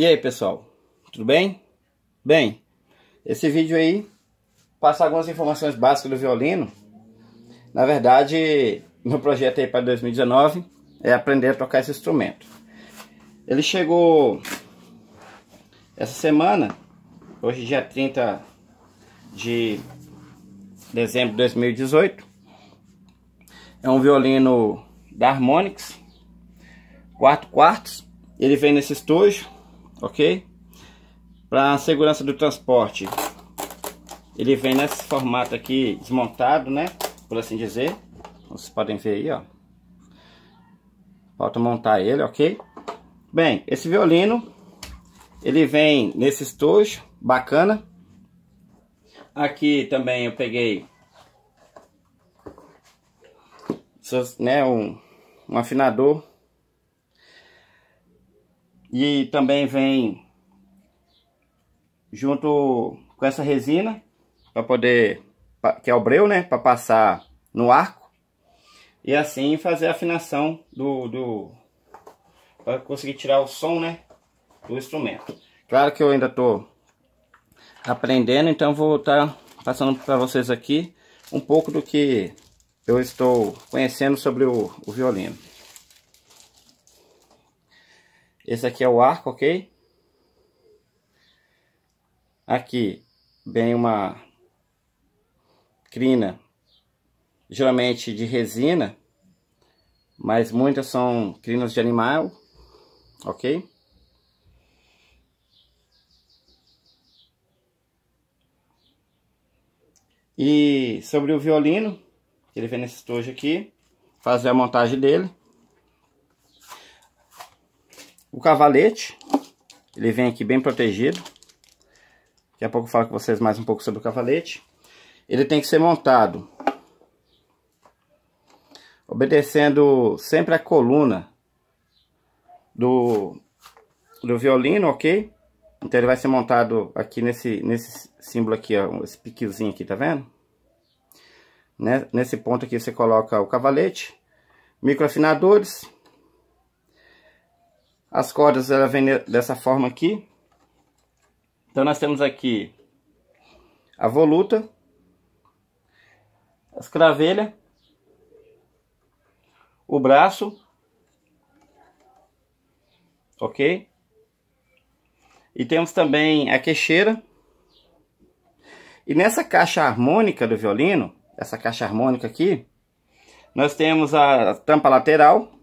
E aí pessoal, tudo bem? Bem, esse vídeo aí passa algumas informações básicas do violino. Na verdade, meu projeto aí para 2019 é aprender a tocar esse instrumento. Ele chegou essa semana, hoje dia 30 de dezembro de 2018. É um violino da Harmonix, 4 quartos. Ele vem nesse estojo ok? Para a segurança do transporte, ele vem nesse formato aqui desmontado, né? Por assim dizer. Vocês podem ver aí, ó. Falta montar ele, ok? Bem, esse violino, ele vem nesse estojo, bacana. Aqui também eu peguei né, um, um afinador e também vem junto com essa resina para poder que é o breu, né, para passar no arco e assim fazer a afinação do, do para conseguir tirar o som, né, do instrumento. Claro que eu ainda tô aprendendo, então vou estar tá passando para vocês aqui um pouco do que eu estou conhecendo sobre o, o violino. Esse aqui é o arco, ok? Aqui vem uma crina, geralmente de resina, mas muitas são crinas de animal, ok? E sobre o violino, ele vem nesse estojo aqui, fazer a montagem dele. O cavalete, ele vem aqui bem protegido. Daqui a pouco eu falo com vocês mais um pouco sobre o cavalete. Ele tem que ser montado obedecendo sempre a coluna do, do violino, ok? Então ele vai ser montado aqui nesse, nesse símbolo aqui, ó, esse piquezinho aqui, tá vendo? Né, nesse ponto aqui você coloca o cavalete, microafinadores, as cordas ela vem dessa forma aqui. Então nós temos aqui a voluta, as cravelhas, o braço, ok? E temos também a queixeira. E nessa caixa harmônica do violino, essa caixa harmônica aqui, nós temos a tampa lateral,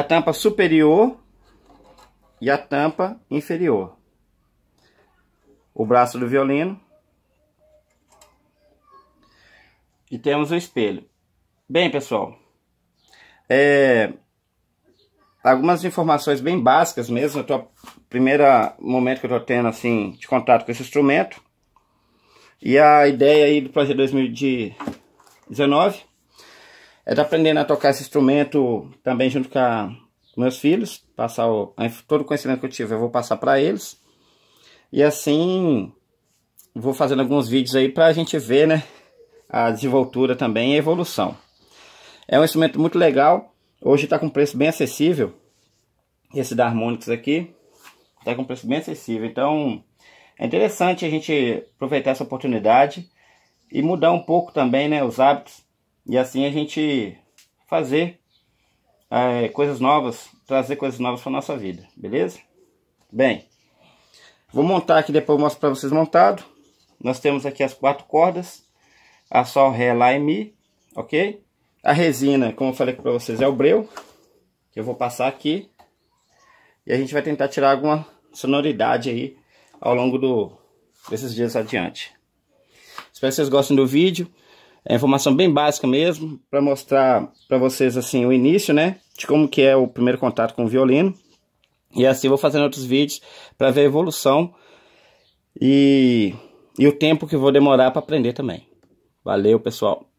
a tampa superior e a tampa inferior. O braço do violino. E temos o espelho. Bem, pessoal, é, algumas informações bem básicas mesmo. O primeiro momento que eu estou tendo assim, de contato com esse instrumento. E a ideia aí do projeto 2019 é aprendendo a tocar esse instrumento também junto com a, meus filhos, passar o, todo o conhecimento que eu tive, eu vou passar para eles. E assim, vou fazendo alguns vídeos aí para a gente ver, né, a desenvoltura também e a evolução. É um instrumento muito legal, hoje está com preço bem acessível, esse da Harmonix aqui, está com preço bem acessível, então é interessante a gente aproveitar essa oportunidade e mudar um pouco também, né, os hábitos e assim a gente fazer é, coisas novas, trazer coisas novas para nossa vida, beleza? Bem, vou montar aqui, depois eu mostro para vocês montado. Nós temos aqui as quatro cordas, a Sol, Ré, Lá e Mi, ok? A resina, como eu falei para vocês, é o breu, que eu vou passar aqui. E a gente vai tentar tirar alguma sonoridade aí ao longo do, desses dias adiante. Espero que vocês gostem do vídeo. É informação bem básica mesmo, para mostrar para vocês assim o início, né? De como que é o primeiro contato com o violino. E assim vou fazendo outros vídeos para ver a evolução e, e o tempo que vou demorar para aprender também. Valeu, pessoal!